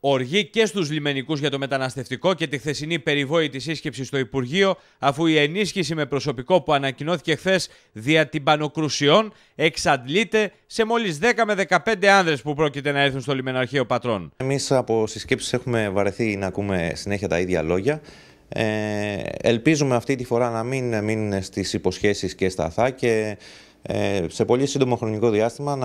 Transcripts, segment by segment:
Οργή και στους λιμενικούς για το μεταναστευτικό και τη χθεσινή περιβόητη σύσκεψη στο Υπουργείο, αφού η ενίσχυση με προσωπικό που ανακοινώθηκε χθες δια τυμπανοκρουσιών εξαντλείται σε μόλις 10 με 15 άνδρες που πρόκειται να έρθουν στο λιμεναρχείο Πατρών. Εμείς από συσκέψεις έχουμε βαρεθεί να ακούμε συνέχεια τα ίδια λόγια. Ε, ελπίζουμε αυτή τη φορά να μην μείνουν στις υποσχέσεις και σταθά και ε, σε πολύ σύντομο χρονικό διάστημα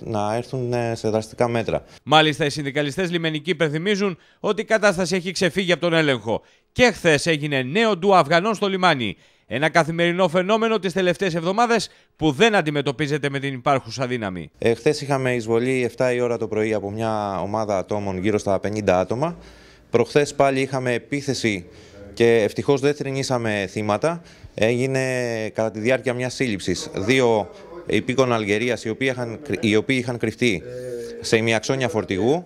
να έρθουν ε, σε δραστικά μέτρα. Μάλιστα, οι συνδικαλιστές λιμενικοί υπενθυμίζουν ότι η κατάσταση έχει ξεφύγει από τον έλεγχο. Και χθες έγινε νέο ντου Αφγανών στο λιμάνι. Ένα καθημερινό φαινόμενο τις τελευταίες εβδομάδες που δεν αντιμετωπίζεται με την υπάρχουσα δύναμη. Ε, Χθες είχαμε εισβολή 7 η ώρα το πρωί από μια ομάδα ατόμων, γύρω στα 50 άτομα. Προχθές πάλι είχαμε επίθεση και ευτυχώς δεν θρυνήσαμε θύματα. Έγινε κατά τη διάρκεια μιας σύλληψης δύο υπήκων Αλγερίας οι, οποίοι είχαν, οι κρυφτεί σε ημιαξόνια φορτηγού.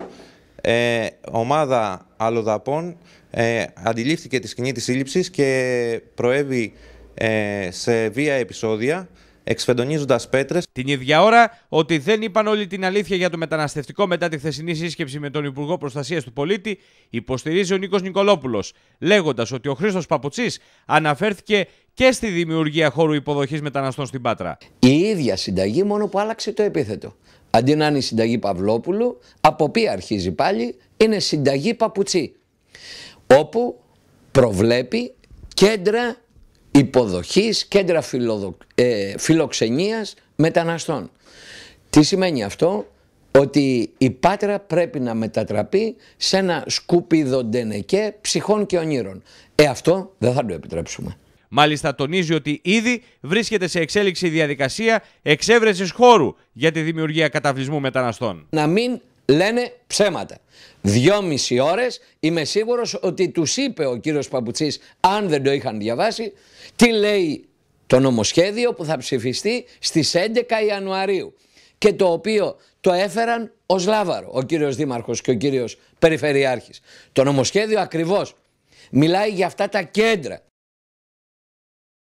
Ε, ομάδα αλλοδαπών ε, αντιλήφθηκε τη σκηνή της σύλληψης και προέβη ε, σε βία επεισόδια εξφεντονίζοντας πέτρες. Την ίδια ώρα, ότι δεν είπαν όλη την αλήθεια για το μεταναστευτικό μετά τη χθεσινή σύσκεψη με τον Υπουργό Προστασίας του Πολίτη, υποστηρίζει ο Νίκος Νικολόπουλος, λέγοντας ότι ο Χρήστος Παπουτσής αναφέρθηκε και στη δημιουργία χώρου υποδοχής μεταναστών στην Πάτρα. Η ίδια συνταγή, μόνο που άλλαξε το επίθετο. Αντί να είναι η συνταγή Παυλόπουλου, από ποια αρχίζει πάλι, είναι συνταγή Παπουτσή. Όπου προβλέπει κέντρα υποδοχής, κέντρα φιλοδο... Ε, φιλοξενίας μεταναστών. Τι σημαίνει αυτό, ότι η Πάτρα πρέπει να μετατραπεί σε ένα σκούπιδο ντενεκέ ψυχών και ονείρων. Ε, αυτό δεν θα το επιτρέψουμε. Μάλιστα τονίζει ότι ήδη βρίσκεται σε εξέλιξη η διαδικασία εξέβρεσης χώρου για τη δημιουργία καταβλισμού μεταναστών. Να μην λένε ψέματα. Δυόμιση ώρες είμαι σίγουρος ότι τους είπε ο κύριος Παπουτσής αν δεν το είχαν διαβάσει τι λέει το νομοσχέδιο που θα ψηφιστεί στις 11 Ιανουαρίου και το οποίο το έφεραν ως λάβαρο ο κύριος Δήμαρχος και ο κύριος Περιφερειάρχης. Το νομοσχέδιο ακριβώς μιλάει για αυτά τα κέντρα